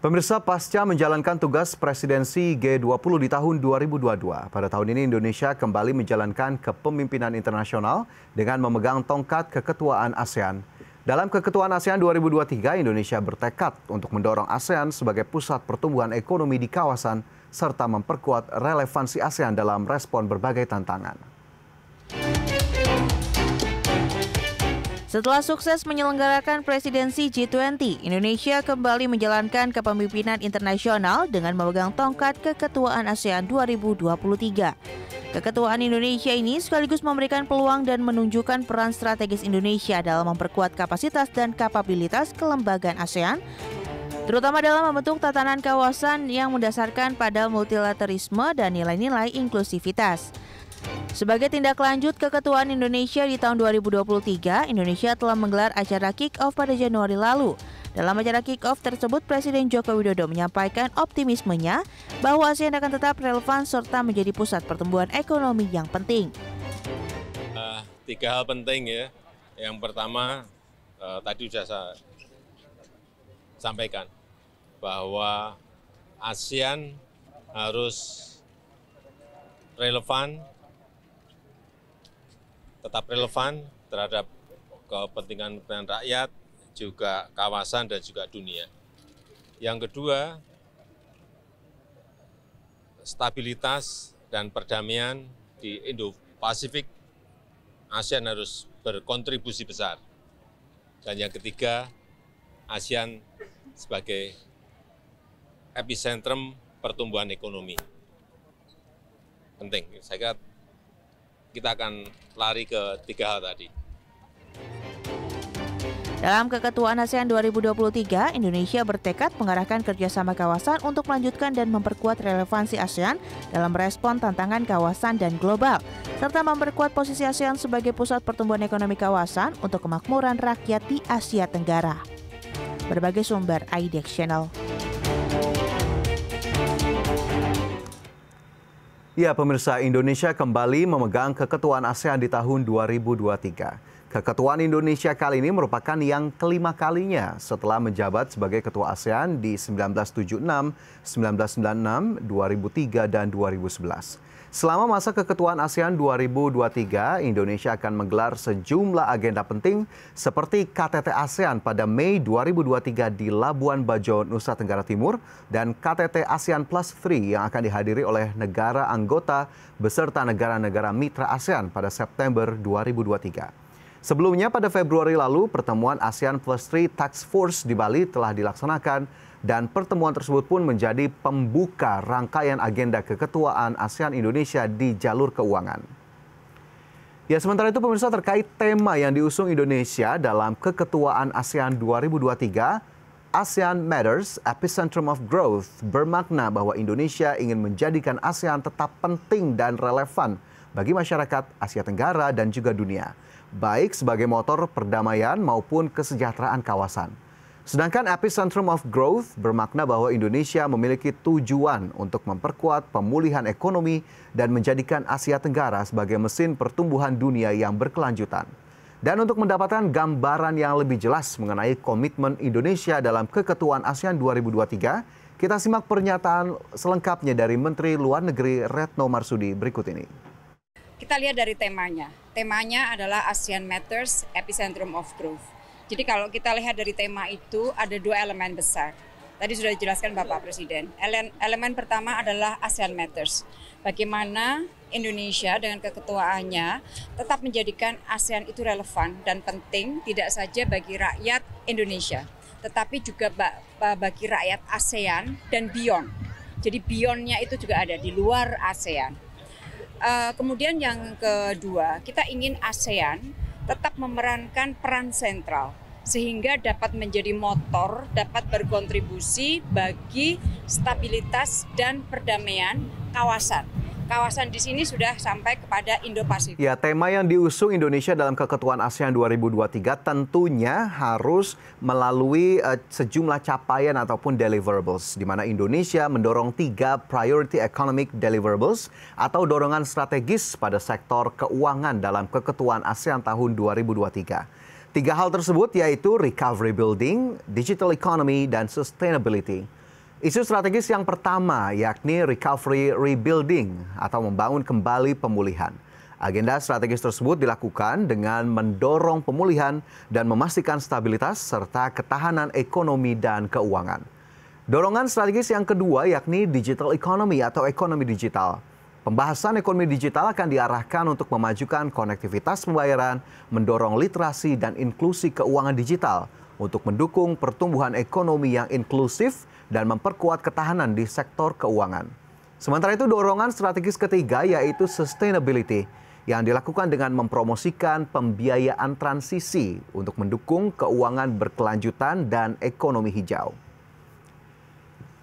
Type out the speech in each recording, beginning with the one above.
Pemirsa pasca menjalankan tugas presidensi G20 di tahun 2022, pada tahun ini Indonesia kembali menjalankan kepemimpinan internasional dengan memegang tongkat keketuaan ASEAN. Dalam keketuaan ASEAN 2023, Indonesia bertekad untuk mendorong ASEAN sebagai pusat pertumbuhan ekonomi di kawasan serta memperkuat relevansi ASEAN dalam respon berbagai tantangan. Setelah sukses menyelenggarakan presidensi G20, Indonesia kembali menjalankan kepemimpinan internasional dengan memegang tongkat keketuaan ASEAN 2023. Keketuaan Indonesia ini sekaligus memberikan peluang dan menunjukkan peran strategis Indonesia dalam memperkuat kapasitas dan kapabilitas kelembagaan ASEAN, terutama dalam membentuk tatanan kawasan yang mendasarkan pada multilateralisme dan nilai-nilai inklusivitas. Sebagai tindak lanjut keketuaan Indonesia di tahun 2023, Indonesia telah menggelar acara kick-off pada Januari lalu. Dalam acara kick-off tersebut, Presiden Joko Widodo menyampaikan optimismenya bahwa ASEAN akan tetap relevan serta menjadi pusat pertumbuhan ekonomi yang penting. Uh, tiga hal penting ya. Yang pertama, uh, tadi sudah saya sampaikan bahwa ASEAN harus relevan tetap relevan terhadap kepentingan kepentingan rakyat, juga kawasan dan juga dunia. Yang kedua, stabilitas dan perdamaian di Indo-Pasifik, ASEAN harus berkontribusi besar. Dan yang ketiga, ASEAN sebagai epicentrum pertumbuhan ekonomi. Penting, saya kira kita akan lari ke tiga hal tadi. Dalam keketuaan ASEAN 2023, Indonesia bertekad mengarahkan kerjasama kawasan untuk melanjutkan dan memperkuat relevansi ASEAN dalam respon tantangan kawasan dan global, serta memperkuat posisi ASEAN sebagai pusat pertumbuhan ekonomi kawasan untuk kemakmuran rakyat di Asia Tenggara. Berbagai sumber IDX Channel. Ya, pemirsa Indonesia kembali memegang keketuaan ASEAN di tahun 2023. Keketuaan Indonesia kali ini merupakan yang kelima kalinya setelah menjabat sebagai Ketua ASEAN di 1976, 1996, 2003, dan 2011. Selama masa keketuaan ASEAN 2023, Indonesia akan menggelar sejumlah agenda penting seperti KTT ASEAN pada Mei 2023 di Labuan Bajo, Nusa Tenggara Timur dan KTT ASEAN Plus 3 yang akan dihadiri oleh negara anggota beserta negara-negara mitra ASEAN pada September 2023. Sebelumnya pada Februari lalu, pertemuan ASEAN Plus 3 Tax Force di Bali telah dilaksanakan dan pertemuan tersebut pun menjadi pembuka rangkaian agenda keketuaan ASEAN Indonesia di jalur keuangan. Ya, sementara itu pemirsa terkait tema yang diusung Indonesia dalam keketuaan ASEAN 2023 ASEAN Matters, epicentrum of growth, bermakna bahwa Indonesia ingin menjadikan ASEAN tetap penting dan relevan bagi masyarakat Asia Tenggara dan juga dunia, baik sebagai motor perdamaian maupun kesejahteraan kawasan. Sedangkan epicentrum of growth bermakna bahwa Indonesia memiliki tujuan untuk memperkuat pemulihan ekonomi dan menjadikan Asia Tenggara sebagai mesin pertumbuhan dunia yang berkelanjutan. Dan untuk mendapatkan gambaran yang lebih jelas mengenai komitmen Indonesia dalam keketuaan ASEAN 2023, kita simak pernyataan selengkapnya dari Menteri Luar Negeri Retno Marsudi berikut ini kita lihat dari temanya. Temanya adalah ASEAN Matters, Epicentrum of Growth. Jadi kalau kita lihat dari tema itu ada dua elemen besar. Tadi sudah dijelaskan Bapak Presiden. Elemen, pertama adalah ASEAN Matters. Bagaimana Indonesia dengan keketuaannya tetap menjadikan ASEAN itu relevan dan penting tidak saja bagi rakyat Indonesia, tetapi juga bagi rakyat ASEAN dan beyond. Jadi beyondnya itu juga ada di luar ASEAN. Eh, kemudian yang kedua, kita ingin ASEAN tetap memerankan peran sentral sehingga dapat menjadi motor, dapat berkontribusi bagi stabilitas dan perdamaian kawasan. Kawasan di sini sudah sampai kepada Indo-Pasifik. Ya, tema yang diusung Indonesia dalam keketuaan ASEAN 2023 tentunya harus melalui uh, sejumlah capaian ataupun deliverables di mana Indonesia mendorong tiga priority economic deliverables atau dorongan strategis pada sektor keuangan dalam keketuaan ASEAN tahun 2023. Tiga hal tersebut yaitu recovery building, digital economy, dan sustainability. Isu strategis yang pertama yakni recovery rebuilding atau membangun kembali pemulihan. Agenda strategis tersebut dilakukan dengan mendorong pemulihan dan memastikan stabilitas serta ketahanan ekonomi dan keuangan. Dorongan strategis yang kedua yakni digital economy atau ekonomi digital. Pembahasan ekonomi digital akan diarahkan untuk memajukan konektivitas pembayaran, mendorong literasi dan inklusi keuangan digital untuk mendukung pertumbuhan ekonomi yang inklusif dan memperkuat ketahanan di sektor keuangan. Sementara itu dorongan strategis ketiga yaitu sustainability yang dilakukan dengan mempromosikan pembiayaan transisi untuk mendukung keuangan berkelanjutan dan ekonomi hijau.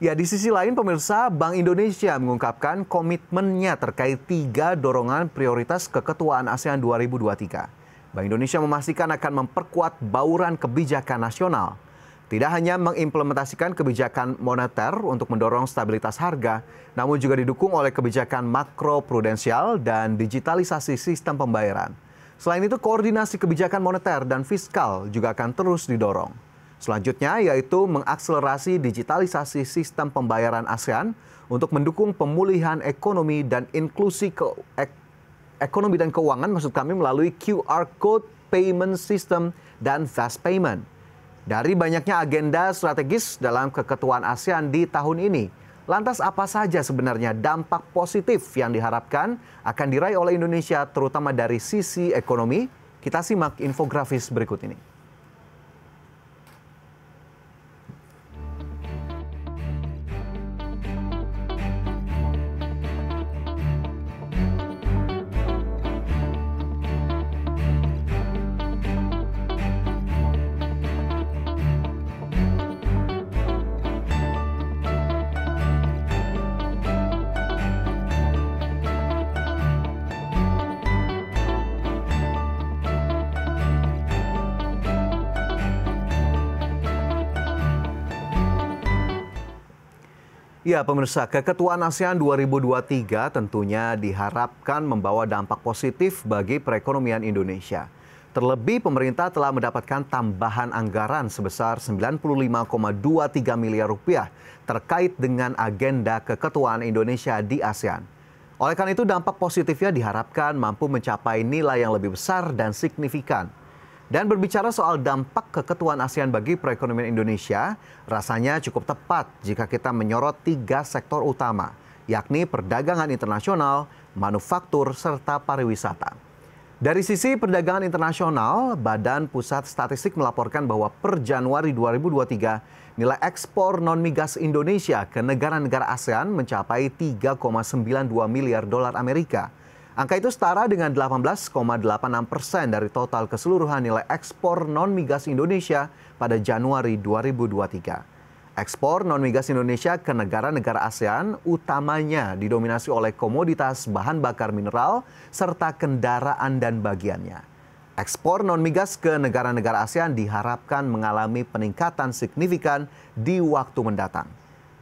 Ya, di sisi lain pemirsa, Bank Indonesia mengungkapkan komitmennya terkait tiga dorongan prioritas keketuaan ASEAN 2023. Bank Indonesia memastikan akan memperkuat bauran kebijakan nasional. Tidak hanya mengimplementasikan kebijakan moneter untuk mendorong stabilitas harga, namun juga didukung oleh kebijakan makro prudensial dan digitalisasi sistem pembayaran. Selain itu, koordinasi kebijakan moneter dan fiskal juga akan terus didorong. Selanjutnya yaitu mengakselerasi digitalisasi sistem pembayaran ASEAN untuk mendukung pemulihan ekonomi dan inklusi ke ek, ekonomi dan keuangan maksud kami melalui QR code payment system dan fast payment. Dari banyaknya agenda strategis dalam keketuaan ASEAN di tahun ini, Lantas apa saja sebenarnya dampak positif yang diharapkan akan diraih oleh Indonesia terutama dari sisi ekonomi? Kita simak infografis berikut ini. Ya, pemirsa, keketuaan ASEAN 2023 tentunya diharapkan membawa dampak positif bagi perekonomian Indonesia. Terlebih pemerintah telah mendapatkan tambahan anggaran sebesar 95,23 miliar rupiah terkait dengan agenda keketuaan Indonesia di ASEAN. Oleh karena itu dampak positifnya diharapkan mampu mencapai nilai yang lebih besar dan signifikan dan berbicara soal dampak keketuaan ASEAN bagi perekonomian Indonesia, rasanya cukup tepat jika kita menyorot tiga sektor utama, yakni perdagangan internasional, manufaktur, serta pariwisata. Dari sisi perdagangan internasional, Badan Pusat Statistik melaporkan bahwa per Januari 2023, nilai ekspor non-migas Indonesia ke negara-negara ASEAN mencapai 3,92 miliar dolar Amerika – Angka itu setara dengan 18,86 persen dari total keseluruhan nilai ekspor non-migas Indonesia pada Januari 2023. Ekspor non-migas Indonesia ke negara-negara ASEAN utamanya didominasi oleh komoditas bahan bakar mineral serta kendaraan dan bagiannya. Ekspor non-migas ke negara-negara ASEAN diharapkan mengalami peningkatan signifikan di waktu mendatang.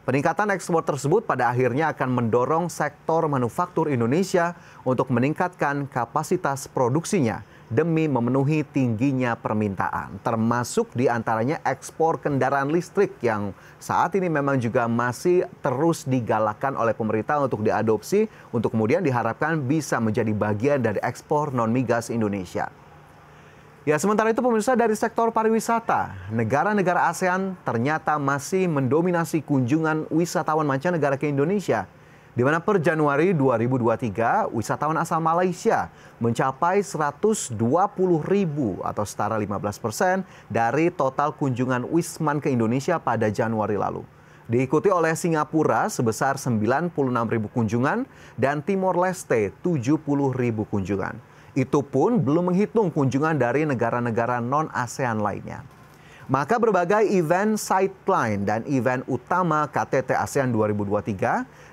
Peningkatan ekspor tersebut pada akhirnya akan mendorong sektor manufaktur Indonesia untuk meningkatkan kapasitas produksinya demi memenuhi tingginya permintaan, termasuk diantaranya ekspor kendaraan listrik yang saat ini memang juga masih terus digalakkan oleh pemerintah untuk diadopsi, untuk kemudian diharapkan bisa menjadi bagian dari ekspor non-migas Indonesia. Ya, sementara itu pemirsa dari sektor pariwisata, negara-negara ASEAN ternyata masih mendominasi kunjungan wisatawan mancanegara ke Indonesia. Di mana per Januari 2023, wisatawan asal Malaysia mencapai 120 ribu atau setara 15 persen dari total kunjungan Wisman ke Indonesia pada Januari lalu. Diikuti oleh Singapura sebesar 96 ribu kunjungan dan Timor Leste 70 ribu kunjungan. Itu pun belum menghitung kunjungan dari negara-negara non-ASEAN lainnya. Maka berbagai event sideline dan event utama KTT ASEAN 2023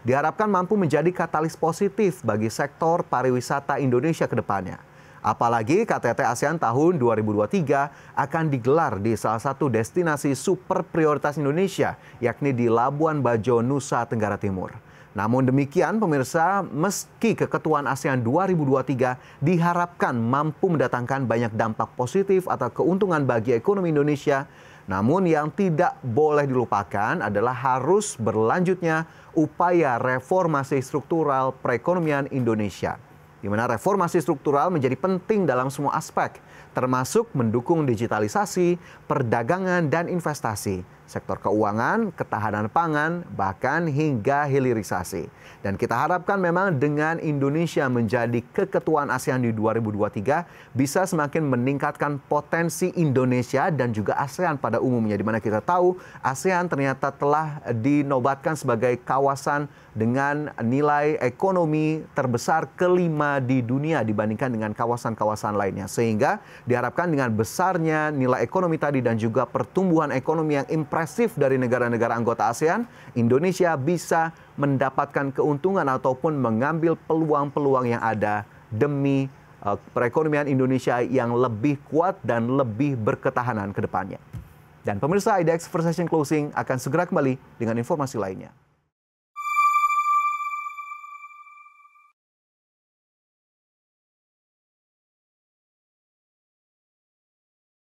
diharapkan mampu menjadi katalis positif bagi sektor pariwisata Indonesia ke depannya. Apalagi KTT ASEAN tahun 2023 akan digelar di salah satu destinasi super prioritas Indonesia, yakni di Labuan Bajo, Nusa Tenggara Timur. Namun demikian, pemirsa, meski keketuaan ASEAN 2023 diharapkan mampu mendatangkan banyak dampak positif atau keuntungan bagi ekonomi Indonesia, namun yang tidak boleh dilupakan adalah harus berlanjutnya upaya reformasi struktural perekonomian Indonesia. Di mana reformasi struktural menjadi penting dalam semua aspek, termasuk mendukung digitalisasi, perdagangan, dan investasi sektor keuangan, ketahanan pangan, bahkan hingga hilirisasi. Dan kita harapkan memang dengan Indonesia menjadi keketuaan ASEAN di 2023 bisa semakin meningkatkan potensi Indonesia dan juga ASEAN pada umumnya dimana kita tahu ASEAN ternyata telah dinobatkan sebagai kawasan dengan nilai ekonomi terbesar kelima di dunia dibandingkan dengan kawasan-kawasan lainnya. Sehingga diharapkan dengan besarnya nilai ekonomi tadi dan juga pertumbuhan ekonomi yang impresif represif dari negara-negara anggota ASEAN, Indonesia bisa mendapatkan keuntungan ataupun mengambil peluang-peluang yang ada demi eh, perekonomian Indonesia yang lebih kuat dan lebih berketahanan ke depannya. Dan pemirsa IDX First Session Closing akan segera kembali dengan informasi lainnya.